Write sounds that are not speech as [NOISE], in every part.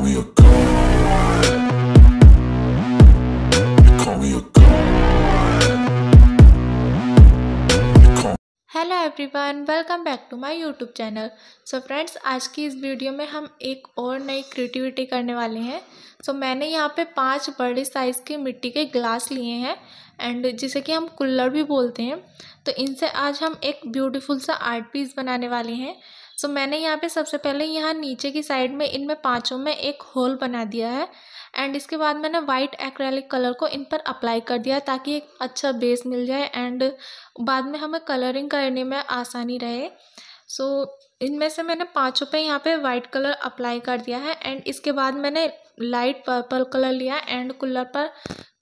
hello everyone welcome back to my YouTube channel so friends आज की इस video में हम एक और नई क्रिएटिविटी करने वाले हैं सो so, मैंने यहाँ पे पांच बड़े साइज़ के मिट्टी के ग्लास लिए हैं एंड जिसे कि हम कुल्लर भी बोलते हैं तो इनसे आज हम एक ब्यूटीफुल सा आर्ट पीस बनाने वाले हैं सो तो so, मैंने यहाँ पे सबसे पहले यहाँ नीचे की साइड में इनमें पाँचों में एक होल बना दिया है एंड इसके बाद मैंने वाइट एक्रेलिक कलर को इन पर अप्लाई कर दिया ताकि एक अच्छा बेस मिल जाए एंड बाद में हमें कलरिंग करने में आसानी रहे सो so, इनमें से मैंने पाँचों पे यहाँ पे वाइट कलर अप्लाई कर दिया है एंड इसके बाद मैंने लाइट पर्पल कलर लिया एंड कलर पर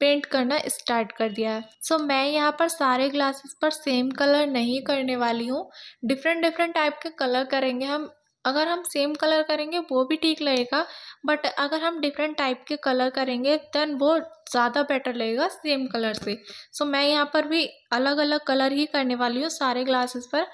पेंट करना स्टार्ट कर दिया है सो मैं यहाँ पर सारे ग्लासेस पर सेम कलर नहीं करने वाली हूँ डिफरेंट डिफरेंट टाइप के कलर करेंगे हम अगर हम सेम कलर करेंगे वो भी ठीक लगेगा बट अगर हम डिफरेंट टाइप के कलर करेंगे देन वो ज़्यादा बेटर लगेगा सेम कलर से सो so, मैं यहाँ पर भी अलग अलग कलर ही करने वाली हूँ सारे ग्लासेस पर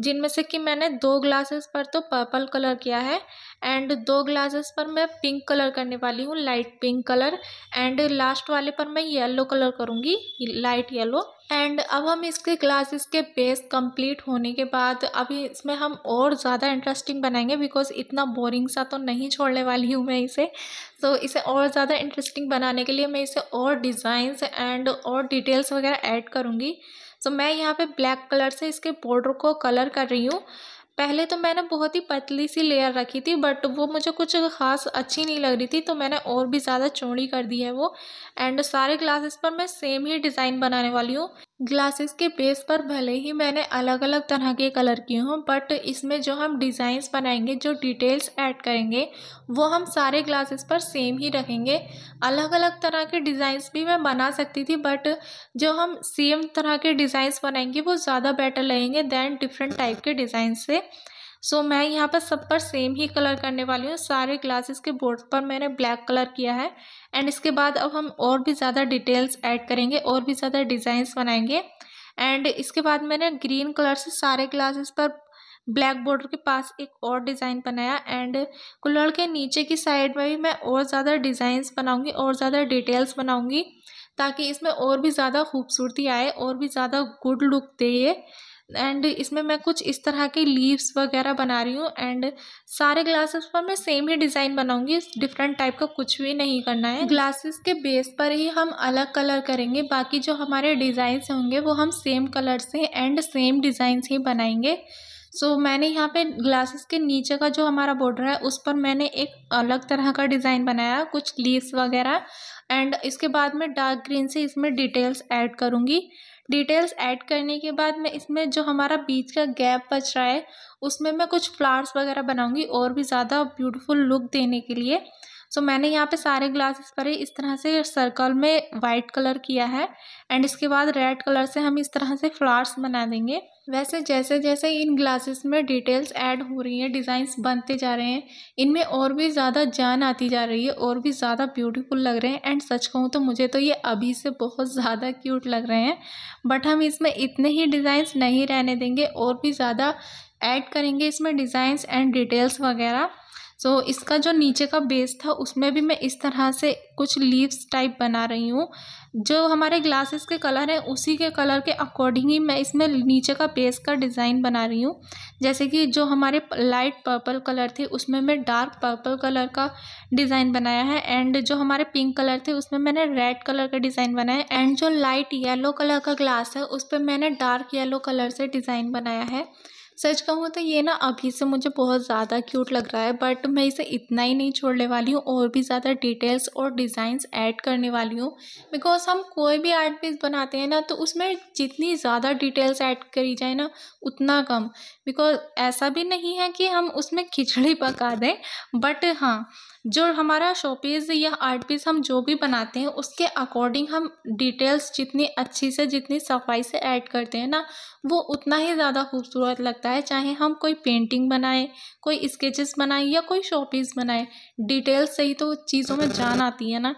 जिनमें से कि मैंने दो ग्लासेस पर तो पर्पल कलर किया है एंड दो ग्लासेस पर मैं पिंक कलर करने वाली हूँ light pink colour and last वाले पर मैं येलो कलर करूँगी लाइट येलो एंड अब हम इसके ग्लासेस के बेस कंप्लीट होने के बाद अभी इसमें हम और ज़्यादा इंटरेस्टिंग बनाएंगे बिकॉज इतना बोरिंग सा तो नहीं छोड़ने वाली हूँ मैं इसे तो so, इसे और ज़्यादा इंटरेस्टिंग बनाने के लिए मैं इसे और डिज़ाइंस एंड और डिटेल्स वगैरह ऐड करूँगी सो तो मैं यहाँ पे ब्लैक कलर से इसके बॉर्डर को कलर कर रही हूँ पहले तो मैंने बहुत ही पतली सी लेयर रखी थी बट वो मुझे कुछ खास अच्छी नहीं लग रही थी तो मैंने और भी ज़्यादा चौड़ी कर दी है वो एंड सारे ग्लासेस पर मैं सेम ही डिज़ाइन बनाने वाली हूँ ग्लासेस के बेस पर भले ही मैंने अलग अलग तरह के कलर किए हों बट इसमें जो हम डिज़ाइंस बनाएंगे जो डिटेल्स ऐड करेंगे वो हम सारे ग्लासेस पर सेम ही रखेंगे अलग अलग तरह के डिज़ाइंस भी मैं बना सकती थी बट जो हम सेम तरह के डिज़ाइंस बनाएंगे वो ज़्यादा बेटर लगेंगे दैन डिफरेंट टाइप के डिज़ाइन से सो so, मैं यहाँ पर सब पर सेम ही कलर करने वाली हूँ सारे ग्लासेस के बोर्ड पर मैंने ब्लैक कलर किया है एंड इसके बाद अब हम और भी ज़्यादा डिटेल्स ऐड करेंगे और भी ज़्यादा डिज़ाइंस बनाएंगे एंड इसके बाद मैंने ग्रीन कलर से सारे ग्लासेस पर ब्लैक बॉर्डर के पास एक और डिज़ाइन बनाया एंड कुल्लड़ के नीचे की साइड में भी मैं और ज़्यादा डिज़ाइंस बनाऊंगी और ज़्यादा डिटेल्स बनाऊंगी ताकि इसमें और भी ज़्यादा खूबसूरती आए और भी ज़्यादा गुड लुक दे ये एंड इसमें मैं कुछ इस तरह के लीव्स वगैरह बना रही हूँ एंड सारे ग्लासेस पर मैं सेम ही डिज़ाइन बनाऊंगी डिफरेंट टाइप का कुछ भी नहीं करना है ग्लासेस के बेस पर ही हम अलग कलर करेंगे बाकी जो हमारे डिज़ाइंस होंगे वो हम सेम कलर से एंड सेम डिज़ाइन ही बनाएंगे सो so, मैंने यहाँ पे ग्लासेस के नीचे का जो हमारा बॉर्डर है उस पर मैंने एक अलग तरह का डिज़ाइन बनाया कुछ लीव्स वगैरह एंड इसके बाद मैं डार्क ग्रीन से इसमें डिटेल्स ऐड करूँगी डिटेल्स ऐड करने के बाद मैं इसमें जो हमारा बीच का गैप बच रहा है उसमें मैं कुछ फ्लावर्स वगैरह बनाऊंगी और भी ज़्यादा ब्यूटीफुल लुक देने के लिए सो so, मैंने यहाँ पे सारे ग्लासेस पर इस तरह से सर्कल में वाइट कलर किया है एंड इसके बाद रेड कलर से हम इस तरह से फ्लावर्स बना देंगे वैसे जैसे जैसे इन ग्लासेस में डिटेल्स ऐड हो रही हैं डिज़ाइंस बनते जा रहे हैं इनमें और भी ज़्यादा जान आती जा रही है और भी ज़्यादा ब्यूटीफुल लग रहे हैं एंड सच कहूँ तो मुझे तो ये अभी से बहुत ज़्यादा क्यूट लग रहे हैं बट हम इसमें इतने ही डिज़ाइंस नहीं रहने देंगे और भी ज़्यादा ऐड करेंगे इसमें डिज़ाइंस एंड डिटेल्स वगैरह सो so, इसका जो नीचे का बेस था उसमें भी मैं इस तरह से कुछ लीव्स टाइप बना रही हूँ जो हमारे ग्लासेस के कलर हैं उसी के कलर के अकॉर्डिंग ही मैं इसमें नीचे का बेस का डिज़ाइन बना रही हूँ जैसे कि जो हमारे लाइट पर्पल कलर थे उसमें मैं डार्क पर्पल कलर का डिज़ाइन बनाया है एंड जो हमारे पिंक कलर थे उसमें मैंने रेड कलर का डिज़ाइन बनाया है एंड जो लाइट येलो कलर का ग्लास है उस पर मैंने डार्क येलो कलर से डिज़ाइन बनाया है सच कहूँ तो ये ना अभी से मुझे बहुत ज़्यादा क्यूट लग रहा है बट मैं इसे इतना ही नहीं छोड़ने वाली हूँ और भी ज़्यादा डिटेल्स और डिज़ाइंस ऐड करने वाली हूँ बिकॉज हम कोई भी आर्ट पीस बनाते हैं ना तो उसमें जितनी ज़्यादा डिटेल्स ऐड करी जाए ना उतना कम बिकॉज ऐसा भी नहीं है कि हम उसमें खिचड़ी पका दें बट हाँ जो हमारा शो पीस या आर्ट पीस हम जो भी बनाते हैं उसके अकॉर्डिंग हम डिटेल्स जितनी अच्छी से जितनी सफाई से ऐड करते हैं ना वो उतना ही ज़्यादा खूबसूरत लगता है चाहे हम कोई पेंटिंग बनाएं कोई स्केचेस बनाएं या कोई शो पीस बनाएं डिटेल्स से ही तो चीज़ों में जान आती है ना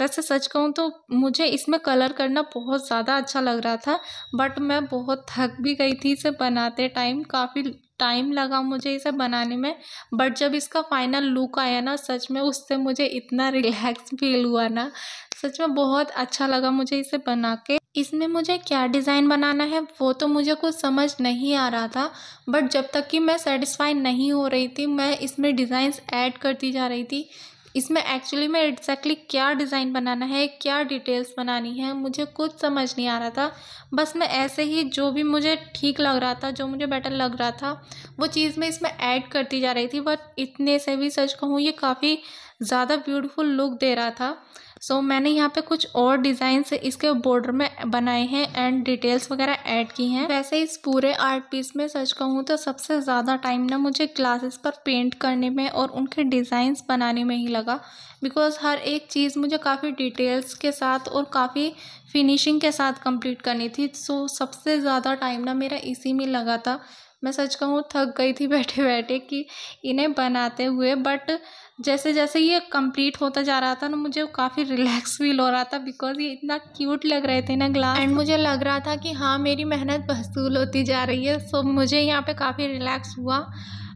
वैसे सच कहूँ तो मुझे इसमें कलर करना बहुत ज़्यादा अच्छा लग रहा था बट मैं बहुत थक भी गई थी इसे बनाते टाइम काफ़ी टाइम लगा मुझे इसे बनाने में बट जब इसका फाइनल लुक आया ना सच में उससे मुझे इतना रिलैक्स फील हुआ ना सच में बहुत अच्छा लगा मुझे इसे बना के इसमें मुझे क्या डिज़ाइन बनाना है वो तो मुझे कुछ समझ नहीं आ रहा था बट जब तक कि मैं सेटिस्फाई नहीं हो रही थी मैं इसमें डिज़ाइंस ऐड करती जा रही थी इसमें एक्चुअली में एग्जैक्टली क्या डिज़ाइन बनाना है क्या डिटेल्स बनानी है मुझे कुछ समझ नहीं आ रहा था बस मैं ऐसे ही जो भी मुझे ठीक लग रहा था जो मुझे बेटर लग रहा था वो चीज़ मैं इसमें ऐड करती जा रही थी बट इतने से भी सच कहूँ ये काफ़ी ज़्यादा ब्यूटीफुल लुक दे रहा था सो so, मैंने यहाँ पे कुछ और डिज़ाइन इसके बॉर्डर में बनाए हैं एंड डिटेल्स वगैरह ऐड की हैं वैसे इस पूरे आर्ट पीस में सच कहूँ तो सबसे ज़्यादा टाइम ना मुझे ग्लासेस पर पेंट करने में और उनके डिज़ाइंस बनाने में ही लगा बिकॉज हर एक चीज़ मुझे काफ़ी डिटेल्स के साथ और काफ़ी फिनिशिंग के साथ कंप्लीट करनी थी सो so, सबसे ज़्यादा टाइम ना मेरा इसी में लगा था मैं सच कहूँ थक गई थी [LAUGHS] बैठे बैठे कि इन्हें बनाते हुए बट जैसे जैसे ये कंप्लीट होता जा रहा था ना मुझे काफ़ी रिलैक्स फील हो रहा था बिकॉज ये इतना क्यूट लग रहे थे ना ग्लास एंड मुझे लग रहा था कि हाँ मेरी मेहनत वसूल होती जा रही है सो मुझे यहाँ पे काफ़ी रिलैक्स हुआ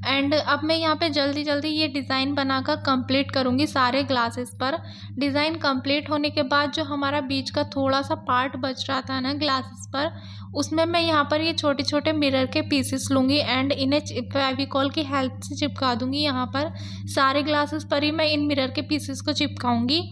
एंड अब मैं यहाँ पे जल्दी जल्दी ये डिज़ाइन बनाकर कंप्लीट करूँगी सारे ग्लासेस पर डिज़ाइन कंप्लीट होने के बाद जो हमारा बीच का थोड़ा सा पार्ट बच रहा था ना ग्लासेस पर उसमें मैं यहाँ पर ये छोटे छोटे मिरर के पीसेस लूँगी एंड इन्हें फेविकॉल की हेल्प से चिपका दूँगी यहाँ पर सारे ग्लासेस पर ही मैं इन मिरर के पीसेस को चिपकाऊँगी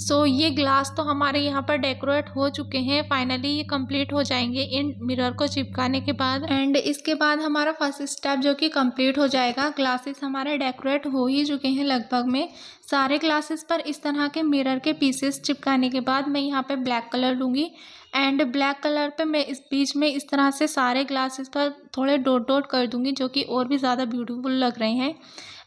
सो so, ये ग्लास तो हमारे यहाँ पर डेकोरेट हो चुके हैं फाइनली ये कंप्लीट हो जाएंगे इन मिरर को चिपकाने के बाद एंड इसके बाद हमारा फर्स्ट स्टेप जो कि कंप्लीट हो जाएगा ग्लासेस हमारे डेकोरेट हो ही चुके हैं लगभग में सारे ग्लासेस पर इस तरह के मिरर के पीसेस चिपकाने के बाद मैं यहाँ पर ब्लैक कलर लूँगी एंड ब्लैक कलर पे मैं इस बीच में इस तरह से सारे ग्लासेस पर थोड़े डोट डोट कर दूँगी जो कि और भी ज़्यादा ब्यूटीफुल लग रहे हैं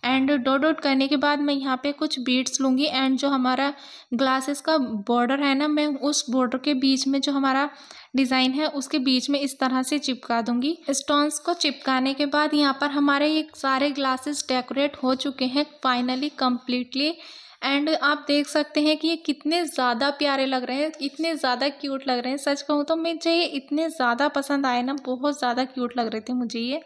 एंड डॉट डॉट करने के बाद मैं यहाँ पे कुछ बीड्स लूँगी एंड जो हमारा ग्लासेस का बॉर्डर है ना मैं उस बॉर्डर के बीच में जो हमारा डिज़ाइन है उसके बीच में इस तरह से चिपका दूंगी स्टोन्स को चिपकाने के बाद यहाँ पर हमारे ये सारे ग्लासेस डेकोरेट हो चुके हैं फाइनली कम्प्लीटली एंड आप देख सकते हैं कि ये कितने ज़्यादा प्यारे लग रहे हैं इतने ज़्यादा क्यूट लग रहे हैं सच कहूँ तो मुझे ये इतने ज़्यादा पसंद आए ना बहुत ज़्यादा क्यूट लग रहे थे मुझे ये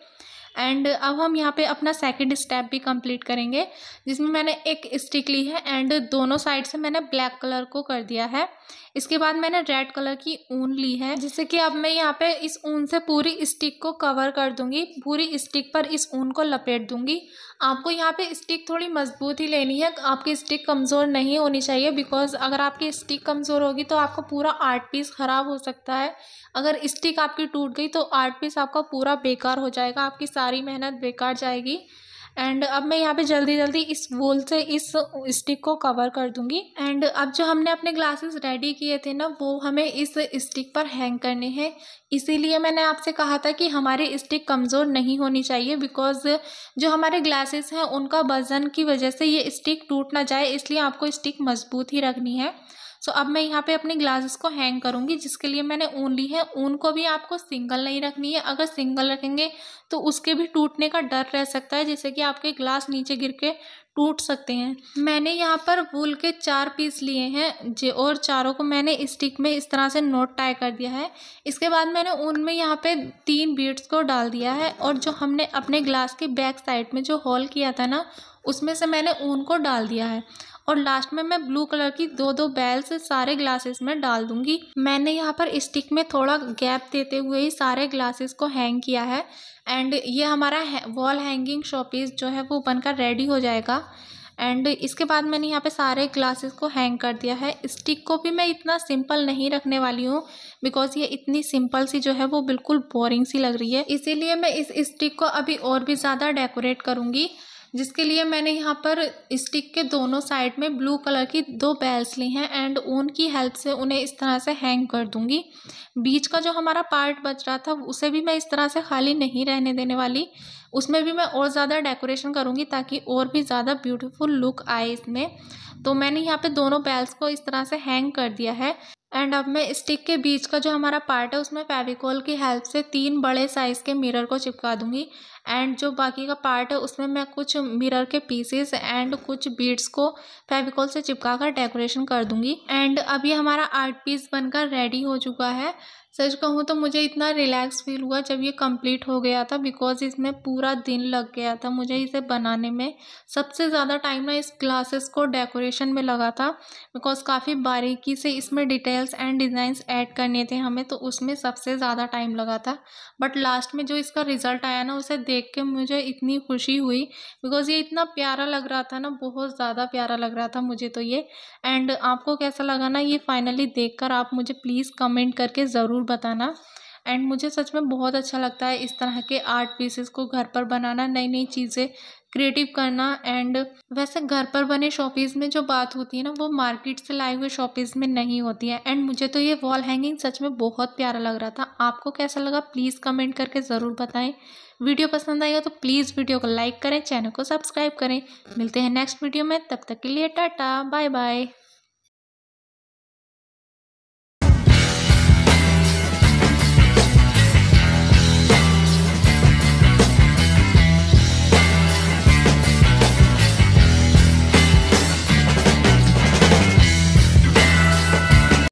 एंड अब हम यहाँ पे अपना सेकंड स्टेप भी कंप्लीट करेंगे जिसमें मैंने एक स्टिक ली है एंड दोनों साइड से मैंने ब्लैक कलर को कर दिया है इसके बाद मैंने रेड कलर की ऊन ली है जिससे कि अब मैं यहाँ पे इस ऊन से पूरी स्टिक को कवर कर दूंगी पूरी स्टिक पर इस ऊन को लपेट दूंगी आपको यहाँ पे स्टिक थोड़ी मजबूत ही लेनी है आपकी स्टिक कमज़ोर नहीं होनी चाहिए बिकॉज अगर आपकी स्टिक कमज़ोर होगी तो आपका पूरा आर्ट पीस ख़राब हो सकता है अगर स्टिक आपकी टूट गई तो आर्ट पीस आपका पूरा बेकार हो जाएगा आपकी सारी मेहनत बेकार जाएगी एंड अब मैं यहाँ पे जल्दी जल्दी इस वोल से इस स्टिक को कवर कर दूँगी एंड अब जो हमने अपने ग्लासेस रेडी किए थे ना वो हमें इस स्टिक पर हैंग करने हैं इसीलिए मैंने आपसे कहा था कि हमारी स्टिक कमज़ोर नहीं होनी चाहिए बिकॉज जो हमारे ग्लासेस हैं उनका वज़न की वजह से ये स्टिक टूट ना जाए इसलिए आपको स्टिक मजबूत ही रखनी है सो अब मैं यहाँ पे अपने ग्लासेस को हैंग करूँगी जिसके लिए मैंने ऊन ली है ऊन को भी आपको सिंगल नहीं रखनी है अगर सिंगल रखेंगे तो उसके भी टूटने का डर रह सकता है जैसे कि आपके ग्लास नीचे गिर के टूट सकते हैं मैंने यहाँ पर वूल के चार पीस लिए हैं जे और चारों को मैंने स्टिक में इस तरह से नोट टाई कर दिया है इसके बाद मैंने ऊन में यहाँ पे तीन बीड्स को डाल दिया है और जो हमने अपने ग्लास के बैक साइड में जो हॉल किया था ना उसमें से मैंने ऊन को डाल दिया है और लास्ट में मैं ब्लू कलर की दो दो बैल्स सारे ग्लासेस में डाल दूंगी मैंने यहाँ पर स्टिक में थोड़ा गैप देते हुए ही सारे ग्लासेस को हैंग किया है एंड ये हमारा वॉल हैंगिंग शोपीस जो है वो बनकर रेडी हो जाएगा एंड इसके बाद मैंने यहाँ पे सारे ग्लासेस को हैंग कर दिया है स्टिक को भी मैं इतना सिंपल नहीं रखने वाली हूँ बिकॉज ये इतनी सिंपल सी जो है वो बिल्कुल बोरिंग सी लग रही है इसीलिए मैं इस स्टिक को अभी और भी ज़्यादा डेकोरेट करूँगी जिसके लिए मैंने यहाँ पर स्टिक के दोनों साइड में ब्लू कलर की दो बेल्स ली हैं एंड ऊन की हेल्प से उन्हें इस तरह से हैंग कर दूँगी बीच का जो हमारा पार्ट बच रहा था उसे भी मैं इस तरह से खाली नहीं रहने देने वाली उसमें भी मैं और ज़्यादा डेकोरेशन करूँगी ताकि और भी ज़्यादा ब्यूटीफुल लुक आए इसमें तो मैंने यहाँ पर दोनों बेल्स को इस तरह से हैंग कर दिया है एंड अब मैं स्टिक के बीच का जो हमारा पार्ट है उसमें फेविकोल की हेल्प से तीन बड़े साइज़ के मिरर को चिपका दूंगी एंड जो बाकी का पार्ट है उसमें मैं कुछ मिरर के पीसेस एंड कुछ बीड्स को फेविकोल से चिपका कर डेकोरेशन कर दूंगी एंड अभी हमारा आर्ट पीस बनकर रेडी हो चुका है सच कहूँ तो मुझे इतना रिलैक्स फील हुआ जब ये कंप्लीट हो गया था बिकॉज़ इसमें पूरा दिन लग गया था मुझे इसे बनाने में सबसे ज़्यादा टाइम ना इस ग्लासेस को डेकोरेशन में लगा था बिकॉज़ काफ़ी बारीकी से इसमें डिटेल्स एंड डिज़ाइंस ऐड करने थे हमें तो उसमें सबसे ज़्यादा टाइम लगा था बट लास्ट में जो इसका रिज़ल्ट आया ना उसे देख के मुझे इतनी खुशी हुई बिकॉज़ ये इतना प्यारा लग रहा था ना बहुत ज़्यादा प्यारा लग रहा था मुझे तो ये एंड आपको कैसा लगा ना ये फाइनली देख आप मुझे प्लीज़ कमेंट करके ज़रूर बताना एंड मुझे सच में बहुत अच्छा लगता है इस तरह के आर्ट पीसेस को घर पर बनाना नई नई चीज़ें क्रिएटिव करना एंड वैसे घर पर बने शॉपीज़ में जो बात होती है ना वो मार्केट से लाए हुए शॉपीज़ में नहीं होती है एंड मुझे तो ये वॉल हैंगिंग सच में बहुत प्यारा लग रहा था आपको कैसा लगा प्लीज़ कमेंट करके ज़रूर बताएं वीडियो पसंद आएगा तो प्लीज़ वीडियो को लाइक करें चैनल को सब्सक्राइब करें मिलते हैं नेक्स्ट वीडियो में तब तक के लिए टाटा बाय बाय